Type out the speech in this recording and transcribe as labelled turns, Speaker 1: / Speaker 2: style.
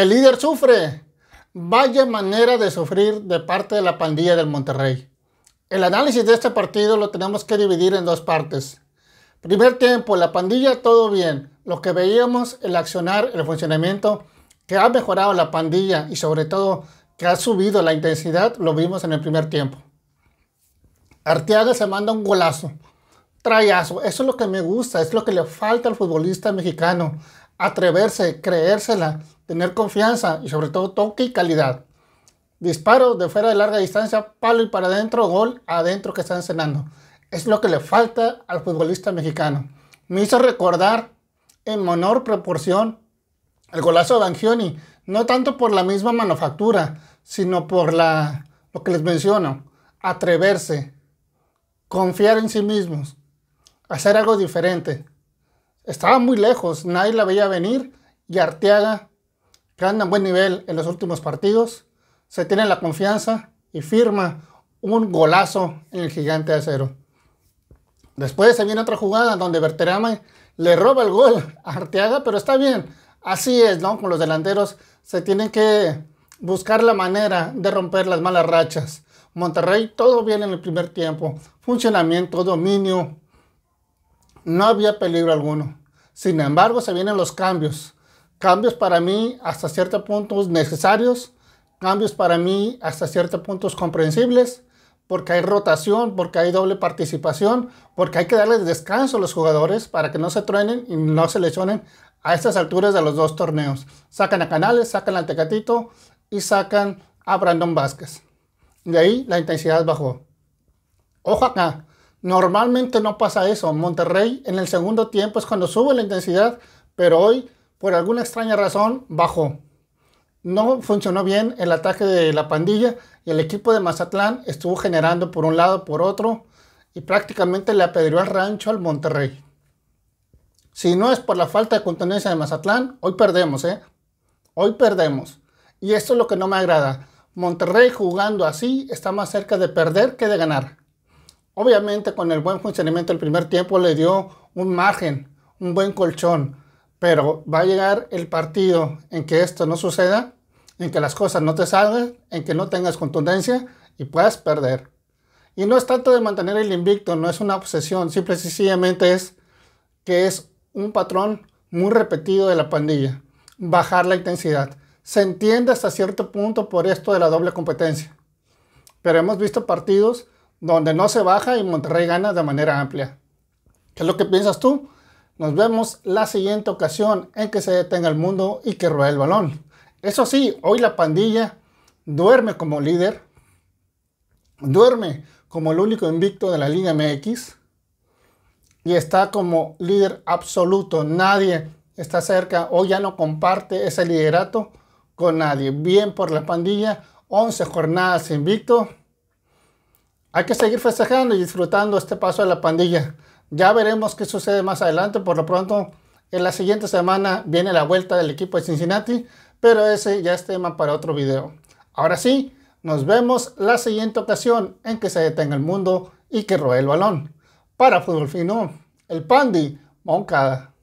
Speaker 1: El líder sufre. Vaya manera de sufrir de parte de la pandilla del Monterrey. El análisis de este partido lo tenemos que dividir en dos partes. Primer tiempo, la pandilla todo bien. Lo que veíamos, el accionar, el funcionamiento, que ha mejorado la pandilla y sobre todo que ha subido la intensidad, lo vimos en el primer tiempo. Arteaga se manda un golazo, trayazo. Eso es lo que me gusta, es lo que le falta al futbolista mexicano atreverse, creérsela, tener confianza y sobre todo toque y calidad. Disparo de fuera de larga distancia, palo y para adentro, gol adentro que están cenando. Es lo que le falta al futbolista mexicano. Me hizo recordar en menor proporción el golazo de Bangioni, no tanto por la misma manufactura, sino por la, lo que les menciono, atreverse, confiar en sí mismos, hacer algo diferente estaba muy lejos, nadie la veía venir y Arteaga, que anda en buen nivel en los últimos partidos, se tiene la confianza y firma un golazo en el gigante de acero. Después se viene otra jugada donde Berterame le roba el gol a Arteaga, pero está bien, así es, ¿no? Con los delanteros se tienen que buscar la manera de romper las malas rachas. Monterrey, todo bien en el primer tiempo. Funcionamiento, dominio. No había peligro alguno. Sin embargo, se vienen los cambios. Cambios para mí hasta ciertos puntos necesarios, cambios para mí hasta ciertos puntos comprensibles, porque hay rotación, porque hay doble participación, porque hay que darle descanso a los jugadores para que no se truenen y no se lesionen a estas alturas de los dos torneos. Sacan a Canales, sacan al Tecatito y sacan a Brandon Vázquez. De ahí la intensidad bajó. Ojo acá, Normalmente no pasa eso. Monterrey en el segundo tiempo es cuando sube la intensidad, pero hoy, por alguna extraña razón, bajó. No funcionó bien el ataque de la pandilla y el equipo de Mazatlán estuvo generando por un lado, por otro, y prácticamente le apedreó al rancho al Monterrey. Si no es por la falta de contenencia de Mazatlán, hoy perdemos, ¿eh? Hoy perdemos. Y esto es lo que no me agrada. Monterrey jugando así está más cerca de perder que de ganar. Obviamente con el buen funcionamiento del primer tiempo le dio un margen, un buen colchón, pero va a llegar el partido en que esto no suceda, en que las cosas no te salgan, en que no tengas contundencia y puedas perder. Y no es tanto de mantener el invicto, no es una obsesión, simple sencillamente es que es un patrón muy repetido de la pandilla. Bajar la intensidad. Se entiende hasta cierto punto por esto de la doble competencia. Pero hemos visto partidos donde no se baja y Monterrey gana de manera amplia. ¿Qué es lo que piensas tú? Nos vemos la siguiente ocasión en que se detenga el mundo y que ruede el balón. Eso sí, hoy la pandilla duerme como líder, duerme como el único invicto de la Liga MX y está como líder absoluto. Nadie está cerca o ya no comparte ese liderato con nadie. Bien por la pandilla, 11 jornadas invicto. Hay que seguir festejando y disfrutando este paso de la pandilla. Ya veremos qué sucede más adelante. Por lo pronto, en la siguiente semana viene la vuelta del equipo de Cincinnati, pero ese ya es tema para otro video. Ahora sí, nos vemos la siguiente ocasión en que se detenga el mundo y que roe el balón. Para Fútbol Fino, el Pandi Moncada.